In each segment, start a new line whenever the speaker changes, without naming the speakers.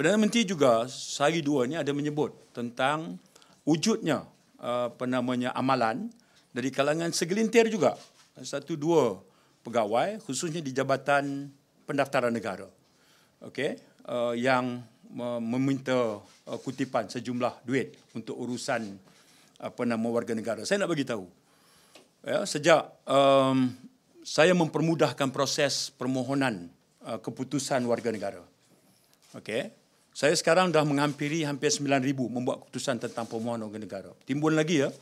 Perdana Menteri juga sehari dua ini ada menyebut tentang wujudnya uh, apa namanya amalan dari kalangan segelintir juga satu dua pegawai khususnya di Jabatan Pendaftaran Negara. okay, uh, yang meminta uh, kutipan sejumlah duit untuk urusan apa nama warga negara. Saya nak bagi tahu. Ya, sejak um, saya mempermudahkan proses permohonan uh, keputusan warga negara. Okey, saya sekarang dah menghampiri hampir 9,000 membuat keputusan tentang permohonan warga negara. Timbul lagi ya,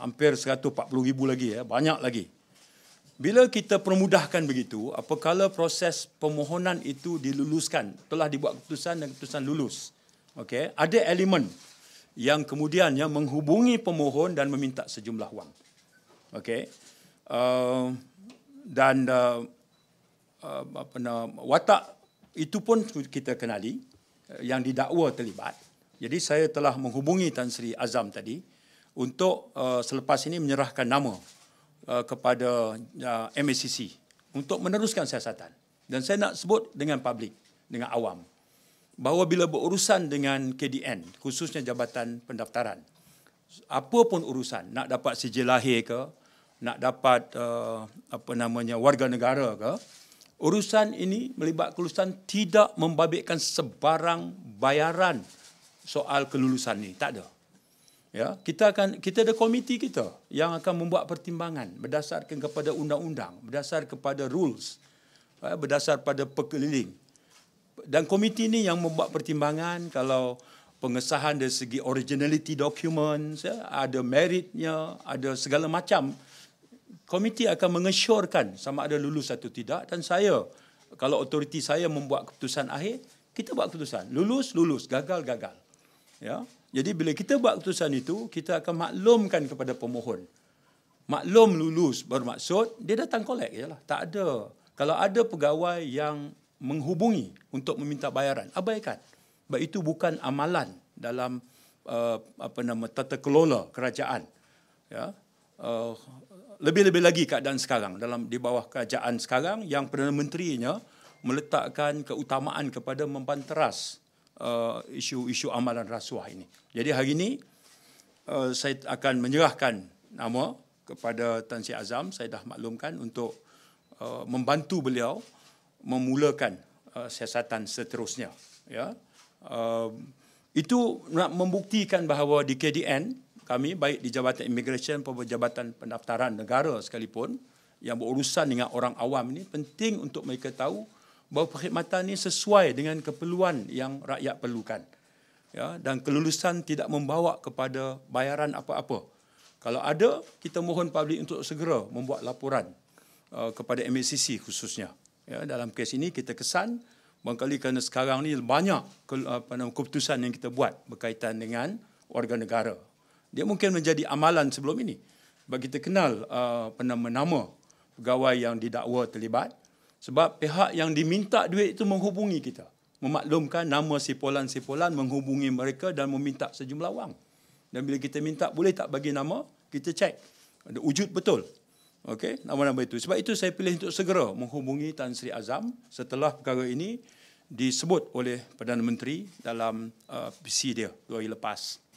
hampir 140,000 lagi ya, banyak lagi. Bila kita permudahkan begitu, apakala proses permohonan itu diluluskan, telah dibuat keputusan dan keputusan lulus. okay, ada elemen yang kemudiannya menghubungi pemohon dan meminta sejumlah wang. okay, Uh, dan uh, uh, apa nama watak itu pun kita kenali yang didakwa terlibat. Jadi saya telah menghubungi Tan Sri Azam tadi untuk uh, selepas ini menyerahkan nama uh, kepada uh, MACC untuk meneruskan siasatan. Dan saya nak sebut dengan publik, dengan awam, bahawa bila berurusan dengan KDN, khususnya Jabatan Pendaftaran, apa pun urusan, nak dapat sijil lahir ke, nak dapat uh, apa namanya warga negara ke, Urusan ini melibat kelulusan tidak membabitkan sebarang bayaran soal kelulusan ini. Tak ada. Ya, kita akan kita ada komiti kita yang akan membuat pertimbangan berdasarkan kepada undang-undang, berdasar kepada rules, ya, berdasar pada pekeliling. Dan komiti ini yang membuat pertimbangan kalau pengesahan dari segi originality documents ya, ada meritnya, ada segala macam komiti akan mengesyorkan sama ada lulus atau tidak dan saya kalau otoriti saya membuat keputusan akhir kita buat keputusan lulus lulus gagal gagal ya jadi bila kita buat keputusan itu kita akan maklumkan kepada pemohon maklum lulus bermaksud dia datang kolek jelah tak ada kalau ada pegawai yang menghubungi untuk meminta bayaran abaikan sebab itu bukan amalan dalam uh, apa nama tata kelola kerajaan ya uh, lebih-lebih lagi keadaan sekarang dalam di bawah kerajaan sekarang yang perdana menterinya meletakkan keutamaan kepada membanteras uh, isu-isu amalan rasuah ini. Jadi hari ini uh, saya akan menyerahkan nama kepada Tan Sri Azam, saya dah maklumkan untuk uh, membantu beliau memulakan uh, siasatan seterusnya, ya. Uh, itu nak membuktikan bahawa di KDN kami baik di Jabatan Immigration maupun Jabatan Pendaftaran Negara sekalipun yang berurusan dengan orang awam ini penting untuk mereka tahu bahawa perkhidmatan ini sesuai dengan keperluan yang rakyat perlukan. Ya, dan kelulusan tidak membawa kepada bayaran apa-apa. Kalau ada, kita mohon publik untuk segera membuat laporan uh, kepada MACC khususnya. Ya, dalam kes ini kita kesan Bangkali kerana sekarang ni banyak keputusan yang kita buat berkaitan dengan warga negara dia mungkin menjadi amalan sebelum ini. Sebab kita kenal penama-nama uh, pegawai yang didakwa terlibat. Sebab pihak yang diminta duit itu menghubungi kita. Memaklumkan nama sipolan-sipolan menghubungi mereka dan meminta sejumlah wang. Dan bila kita minta boleh tak bagi nama, kita cek. Ada wujud betul. Okey, nama-nama itu. Sebab itu saya pilih untuk segera menghubungi Tan Sri Azam setelah perkara ini disebut oleh Perdana Menteri dalam uh, PC dia dua hari lepas.